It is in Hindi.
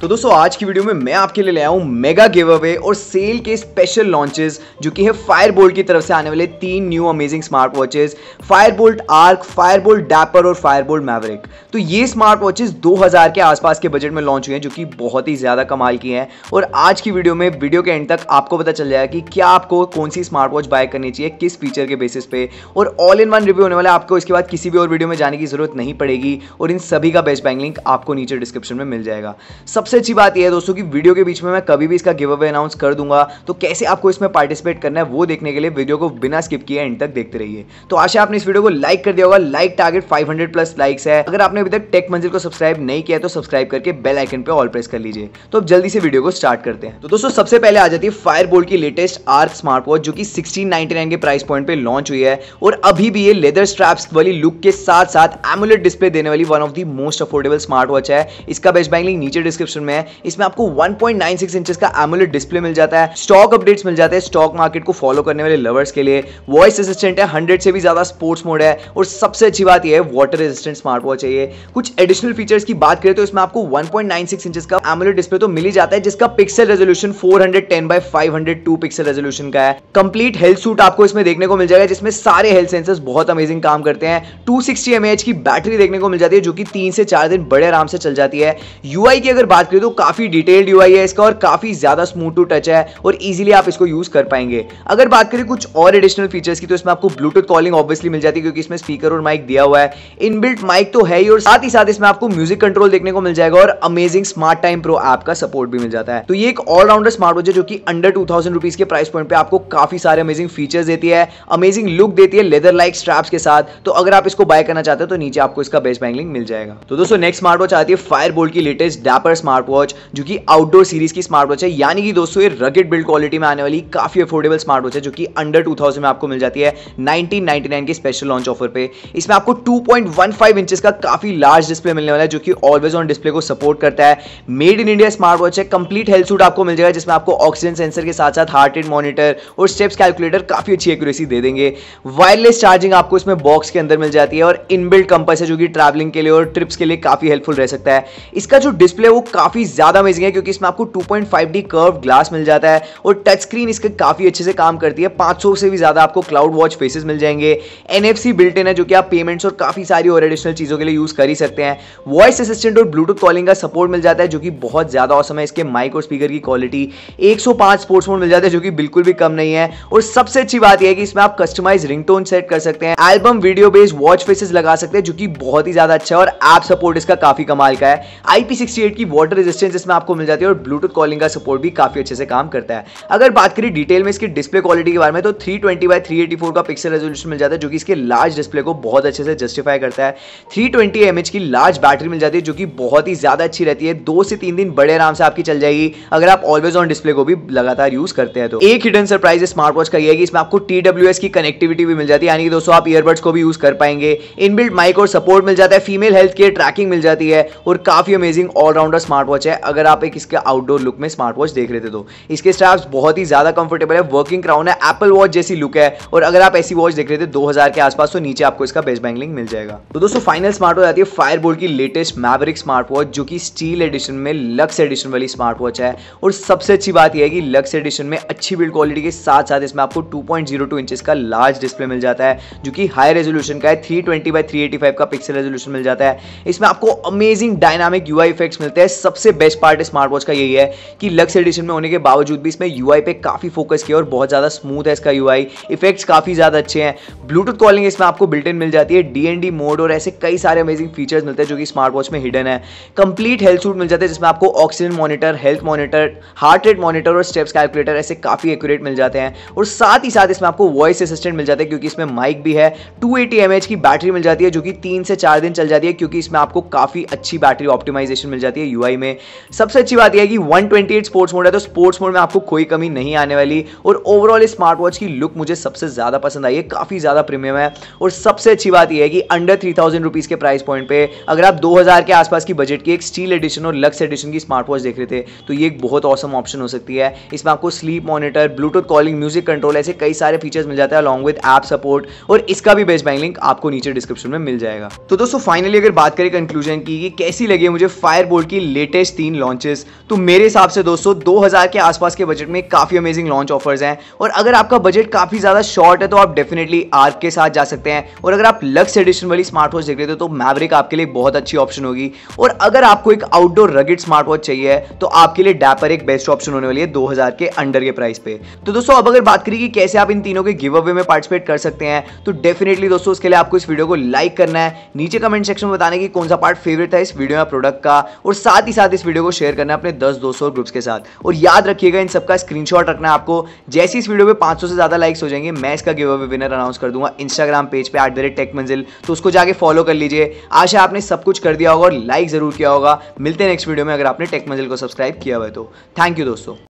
तो दोस्तों आज की वीडियो में मैं आपके लिए ले आया हूँ मेगा गिव अवे और सेल के स्पेशल लॉन्चेस जो कि है फायर की तरफ से आने वाले तीन new amazing smart watches Fire Boltt Ark Fire Boltt Dapper और फायर बोल्ट मैवरिक तो ये स्मार्ट वॉचेस 2000 के आसपास के बजट में लॉन्च हुए हैं जो कि बहुत ही ज़्यादा कमाल की हैं और आज की वीडियो में वीडियो के एंड तक आपको पता चल जाएगा कि क्या आपको कौन सी स्मार्ट वॉच बाय करनी चाहिए किस फीचर के बेसिस पे और ऑल इन वन रिव्यू होने वाला आपको इसके बाद किसी भी और वीडियो में जाने की जरूरत नहीं पड़ेगी और इन सभी का बेस्ट बैंक लिंक आपको नीचे डिस्क्रिप्शन में मिल जाएगा सब सबसे अच्छी बात यह है दोस्तों कि वीडियो के बीच में मैं कभी भी इसका गिव अवे अनाउंस कर दूंगा तो कैसे आपको इसमें पार्टिसिपेट करना है वो देखने के लिए वीडियो को बिना स्किप किए एंड तक देखते रहिए तो आशा आपने इस वीडियो को लाइक कर दिया होगा लाइक टारगेट 500 प्लस लाइक्स है अगर आपने अभी तक टेक मंजिल को सब्सक्राइब नहीं किया तो सब्सक्राइब करके बेल आइकन पर ऑल प्रेस कर लीजिए तो अब जल्दी से वीडियो को स्टार्ट करते हैं तो दोस्तों सबसे पहले आ जाती है फायर बोल्ट की लेटेस्ट आर्क स्मार्ट वॉच जो कि सिक्सटीन के प्राइस पॉइंट पे लॉन्च हुई है और अभी भी ये लेदर स्ट्रैप्स वाली लुक के साथ साथ एमुलेट डिस्प्ले देने वाली one of the most affordable smart watch है इसका बेस्ट बैंकिंग नीचे डिस्क्रिप्शन वेरिएशन में है इसमें आपको 1.96 इंचेस का एमुलेट डिस्प्ले मिल जाता है स्टॉक अपडेट्स मिल जाते हैं स्टॉक मार्केट को फॉलो करने वाले लवर्स के लिए वॉइस असिस्टेंट है हंड्रेड से भी ज्यादा स्पोर्ट्स मोड है और सबसे अच्छी बात यह है वाटर रेजिस्टेंट स्मार्ट वॉच है कुछ एडिशनल फीचर्स की बात करें तो इसमें आपको वन इंचेस का एमुलेट डिस्प्ले तो मिल ही जाता है जिसका pixel resolution 410 hundred 502 pixel resolution का है कंप्लीट हेल्थ सूट आपको इसमें देखने को मिल जाएगा जिसमें सारे हेल्थ सेंसर्स बहुत अमेजिंग काम करते हैं 260 एमएएच की बैटरी देखने को मिल जाती है जो कि तीन से चार दिन बड़े आराम से चल जाती है यूआई की अगर बात बात करें तो काफ़ी डिटेल्ड यू है इसका और काफ़ी ज़्यादा स्मूथ टू टच है और इजिली आप इसको यूज़ कर पाएंगे अगर बात करें कुछ और एडिशनल फीचर्स की तो इसमें आपको ब्लूटूथ कॉलिंग ऑब्वियसली मिल जाती है क्योंकि इसमें स्पीकर और माइक दिया हुआ है इनबिल्ट माइक तो है ही और साथ ही साथ इसमें आपको म्यूजिक कंट्रोल देखने को मिल जाएगा और amazing smart time pro app का सपोर्ट भी मिल जाता है तो ये एक ऑलराउंडर स्मार्ट वॉच है जो कि अंडर टू थाउजेंड रुपीज के प्राइस पॉइंट पे आपको काफी सारे अमेजिंग फीचर्स देती है अमेजिंग लुक देती है लेदर लाइक स्ट्रैप्स के साथ तो अगर आप इसको बाय करना चाहते हो तो नीचे आपको इसका बेस्ट बैंगलिंग मिल जाएगा तो दोस्तों नेक्स्ट स्मार्ट वॉच आती है फायर की latest Dapper smart smart watch जो कि आउटडोर सीरीज की स्मार्ट वॉच है यानी कि दोस्तों ये रगेड बिल्ड क्वालिटी में आने वाली काफी अफोर्डेबल स्मार्ट वॉच है जो कि अंडर 2000 में आपको मिल जाती है 1999 के स्पेशल लॉन्च ऑफर पे इसमें आपको 2.15 इंचेस का काफी लार्ज डिस्प्ले मिलने वाला है जो कि ऑलवेज ऑन डिस्प्ले को सपोर्ट करता है made in India smart watch है कंप्लीट हेल्थ सूट आपको मिल जाएगा जिसमें आपको ऑक्सीजन सेंसर के साथ साथ हार्ट रेट मॉनिटर और स्टेप्स कैलकुलेटर काफी अच्छी एक्यूरेसी दे देंगे वायरलेस चार्जिंग आपको इसमें बॉक्स के अंदर मिल जाती है और इनबिल्ड कंपस है जो कि ट्रैवलिंग के लिए और ट्रिप्स के लिए काफी हेल्पफुल रह सकता है इसका जो डिस्प्ले वो काफी काफ़ी ज़्यादा अमेजिंग है क्योंकि इसमें आपको 2.5D कर्व ग्लास मिल जाता है और टच स्क्रीन इसके काफ़ी अच्छे से काम करती है 500 से भी ज़्यादा आपको क्लाउड वॉच फेसेस मिल जाएंगे एनएफसी बिल्ट इन है जो कि आप पेमेंट्स और काफ़ी सारी और एडिशनल चीज़ों के लिए यूज़ कर ही सकते हैं वॉइस असिस्टेंट और ब्लूटूथ कॉलिंग का सपोर्ट मिल जाता है जो कि बहुत ज़्यादा औसम है इसके माइक और स्पीकर की क्वालिटी पांच स्पोर्ट्स मोड मिल जाता है जो कि बिल्कुल भी कम नहीं है और सबसे अच्छी बात यह है कि इसमें आप कस्टमाइज रिंगटोन सेट कर सकते हैं album video based watch faces लगा सकते हैं जो कि बहुत ही ज़्यादा अच्छा है और एप सपोर्ट इसका काफ़ी कमाल का है आईपी की वॉटर रेजिस्टेंस इसमें आपको मिल जाती है और ब्लूटूथ कॉलिंग का सपोर्ट भी काफ़ी अच्छे से काम करता है अगर बात करें डिटेल में इसकी डिस्प्ले क्वालिटी के बारे में तो three twenty by three eighty four का पिक्सल रेजोल्यूशन मिल जाता है जो कि इसके लार्ज डिस्प्ले को बहुत अच्छे से जस्टिफाई करता है थ्री ट्वेंटी एम एच की लार्ज बैटरी मिल जाती है जो कि बहुत ही ज़्यादा अच्छी रहती है दो से तीन दिन बड़े आराम से आपकी चल जाएगी अगर आप ऑलवेज ऑन डिस्प्ले को भी लगातार यूज़ करते हैं तो एक हिडन सरप्राइज स्मार्ट वॉच का यह है कि इसमें आपको टी डब्ल्यू एस की कनेक्टिविटी भी मिल जाती है यानी कि दोस्तों आप ईयरबड्स को भी यूज़ कर पाएंगे इनबिल्ट माइक और सपोर्ट मिल जाता है फीमेल हेल्थ केयर ट्रैकिंग मिल जाती है और काफ़ी amazing allrounder smart smart watch है अगर आप एक इसके आउटडोर लुक में स्मार्ट वॉच देख रहे थे तो इसके स्ट्रैप्स बहुत ही ज़्यादा कंफर्टेबल है वर्किंग क्राउन है एप्पल वॉच जैसी लुक है और अगर आप ऐसी वॉच देख रहे थे 2000 के आसपास तो नीचे आपको इसका बेस्ट बैंगलिंग मिल जाएगा तो दोस्तों फाइनल स्मार्ट वॉच आती है फायर की लेटेस्ट मैवरिक स्मार्ट वॉच जो की स्टील एडिशन में लक्स एडिशन वाली स्मार्ट वॉच है और सबसे अच्छी बात यह है कि लक्स एडिशन में अच्छी बिल्ड क्वालिटी के साथ साथ इसमें आपको टू पॉइंट का लार्ज डिस्प्ले मिल जाता है जो कि हाई रेजोल्यूशन का है three twenty by three eighty five का पिक्सल रेजोल्यूशन मिल जाता है इसमें आपको अमेजिंग डायनामिक यूआई इफेक्ट्स मिलते हैं सबसे बेस्ट पार्ट स्मार्ट वॉच का यही है कि लक्स एडिशन में होने के बावजूद भी इसमें यू पे काफ़ी फोकस किया और बहुत ज़्यादा स्मूथ है इसका यू इफेक्ट्स काफ़ी ज़्यादा अच्छे हैं ब्लूटूथ कॉलिंग इसमें आपको बिल्ट इन मिल जाती है डी मोड और ऐसे कई सारे अमेजिंग फीचर्स मिलते हैं जो कि स्मार्ट वॉच में हिडन है कंप्लीट हेल्थ सूट मिल जाते हैं जिसमें आपको oxygen monitor health monitor heart rate monitor और स्टेप्स कैलकुलेटर ऐसे काफ़ी एक्यूरेट मिल जाते हैं और साथ ही साथ इसमें आपको वॉइस असिस्टेंट मिल जाते हैं क्योंकि इसमें माइक भी है टू एटी की बैटरी मिल जाती है जो कि तीन से चार दिन चल जाती है क्योंकि इसमें आपको काफ़ी अच्छी बैटरी ऑप्टिमाइजेशन मिल जाती है यू मुंबई में सबसे अच्छी बात यह है कि 128 स्पोर्ट्स मोड है तो स्पोर्ट्स मोड में आपको कोई कमी नहीं आने वाली और ओवरऑल स्मार्ट वॉच की लुक मुझे सबसे ज़्यादा पसंद आई है काफ़ी ज़्यादा प्रीमियम है और सबसे अच्छी बात यह है कि अंडर थ्री थाउजेंड के प्राइस पॉइंट पे अगर आप दो के आसपास की बजट की एक स्टील एडिशन और लक्स एडिशन की स्मार्ट वॉच देख रहे थे तो ये एक बहुत औसम ऑप्शन हो सकती है इसमें आपको sleep monitor bluetooth calling music control ऐसे कई सारे फीचर्स मिल जाते हैं अलॉन्ग विद ऐप सपोर्ट और इसका भी बेस्ट बैंक लिंक आपको नीचे डिस्क्रिप्शन में मिल जाएगा तो दोस्तों फाइनली अगर बात करें कंक्लूजन की कि कैसी लगी मुझे फायर बोल्ट की लेटेस्ट लेटेस्ट तीन लॉन्चेस तो मेरे हिसाब से दोस्तों 2000 के आसपास के बजट में काफ़ी अमेजिंग लॉन्च ऑफर्स हैं और अगर आपका बजट काफ़ी ज़्यादा शॉर्ट है तो आप डेफिनेटली आर्क के साथ जा सकते हैं और अगर आप लक्स एडिशन वाली स्मार्ट वॉच देख रहे हो तो मैवरिक आपके लिए बहुत अच्छी ऑप्शन होगी और अगर आपको एक आउटडोर रगेड स्मार्ट वॉच चाहिए तो आपके लिए डैपर एक बेस्ट ऑप्शन होने वाली है दो के अंडर के प्राइस पे तो दोस्तों अब अगर बात करिए कि कैसे आप इन तीनों के गिव अवे में पार्टिसिपेट कर सकते हैं तो डेफिनेटली दोस्तों उसके लिए आपको इस वीडियो को लाइक करना है नीचे कमेंट सेक्शन में बताने की कौन सा पार्ट फेवरेट था इस वीडियो में प्रोडक्ट का और साथ ही साथ इस वीडियो को शेयर करना अपने दस दोस्तों और ग्रुप्स के साथ और याद रखिएगा इन सबका स्क्रीनशॉट रखना आपको जैसे इस वीडियो पे 500 से ज़्यादा लाइक्स हो जाएंगे मैं इसका गिव अवे विनर अनाउंस कर दूंगा इंस्टाग्राम पेज पे एट रेट टेक मंजिल तो उसको जाके फॉलो कर लीजिए आशा आपने सब कुछ कर दिया होगा और लाइक ज़रूर किया होगा मिलते हैं नेक्स्ट वीडियो में अगर आपने टेक मंजिल को सब्सक्राइब किया हुआ तो थैंक यू दोस्तों